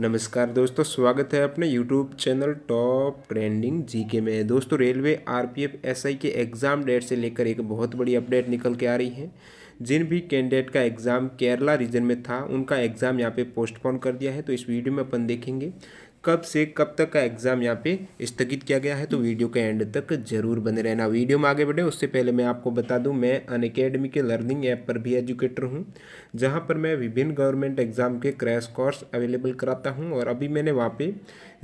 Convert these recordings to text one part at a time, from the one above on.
नमस्कार दोस्तों स्वागत है अपने YouTube channel top trending GK में दोस्तों रेलवे आरपीएफ एसआई के एग्ज़ाम डेट से लेकर एक बहुत बड़ी अपडेट निकल के आ रही है जिन भी कैंडिडेट का एग्ज़ाम केरला रीजन में था उनका एग्ज़ाम यहाँ पे पोस्टपोन कर दिया है तो इस वीडियो में अपन देखेंगे कब से कब तक का एग्ज़ाम यहाँ पे स्थगित किया गया है तो वीडियो के एंड तक जरूर बने रहना वीडियो में आगे बढ़े उससे पहले मैं आपको बता दूं मैं अन अकेडमी के लर्निंग ऐप पर भी एजुकेटर हूँ जहाँ पर मैं विभिन्न गवर्नमेंट एग्ज़ाम के क्रैश कोर्स अवेलेबल कराता हूँ और अभी मैंने वहाँ पर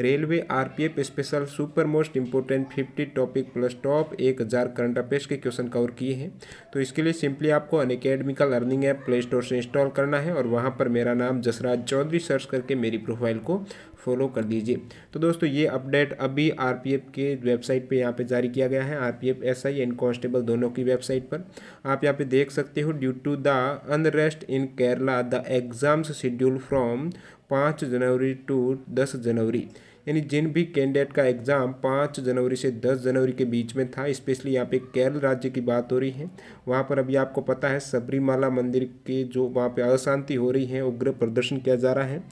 railway R special super most important fifty topic plus top एक हज़ार करंट अफेयर्स के क्वेश्चन कवर किए हैं तो इसके लिए सिंपली आपको Unacademy learning app play store से इंस्टॉल करना है और वहाँ पर मेरा नाम जसराज चौधरी सर्च करके मेरी प्रोफाइल को फॉलो कर दीजिए तो दोस्तों ये अपडेट अभी आर के वेबसाइट पे यहाँ पे जारी किया गया है R P RPF SI and constable दोनों की वेबसाइट पर आप यहाँ पे देख सकते हो due to the unrest in Kerala the exams schedule from पाँच जनवरी टू दस जनवरी यानी जिन भी कैंडिडेट का एग्ज़ाम पाँच जनवरी से दस जनवरी के बीच में था स्पेशली यहाँ पे केरल राज्य की बात हो रही है वहाँ पर अभी आपको पता है सबरीमाला मंदिर के जो वहाँ पे अशांति हो रही है उग्र प्रदर्शन किया जा रहा है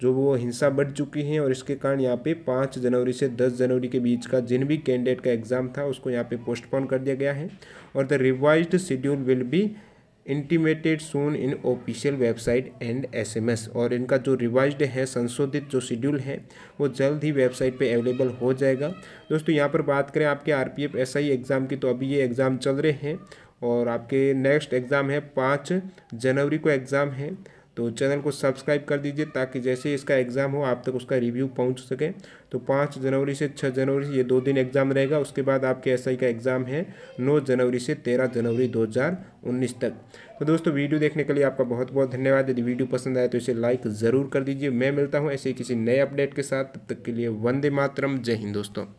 जो वो हिंसा बढ़ चुकी है और इसके कारण यहाँ पे पाँच जनवरी से दस जनवरी के बीच का जिन भी कैंडिडेट का एग्ज़ाम था उसको यहाँ पे पोस्टपोन कर दिया गया है और the revised schedule will be intimated soon in official website and SMS और इनका जो रिवाइज है संशोधित जो शेड्यूल है वो जल्द ही वेबसाइट पे अवेलेबल हो जाएगा दोस्तों यहाँ पर बात करें आपके एस आई एग्ज़ाम की तो अभी ये एग्ज़ाम चल रहे हैं और आपके नेक्स्ट एग्ज़ाम है पाँच जनवरी को एग्ज़ाम है तो चैनल को सब्सक्राइब कर दीजिए ताकि जैसे इसका एग्ज़ाम हो आप तक उसका रिव्यू पहुंच सके तो पाँच जनवरी से छः जनवरी ये दो दिन एग्ज़ाम रहेगा उसके बाद आपके एस का एग्ज़ाम है नौ जनवरी से तेरह जनवरी 2019 तक तो दोस्तों वीडियो देखने के लिए आपका बहुत बहुत धन्यवाद यदि वीडियो पसंद आए तो इसे लाइक ज़रूर कर दीजिए मैं मिलता हूँ ऐसे किसी नए अपडेट के साथ तब तक के लिए वंदे मातरम जय हिंद दोस्तों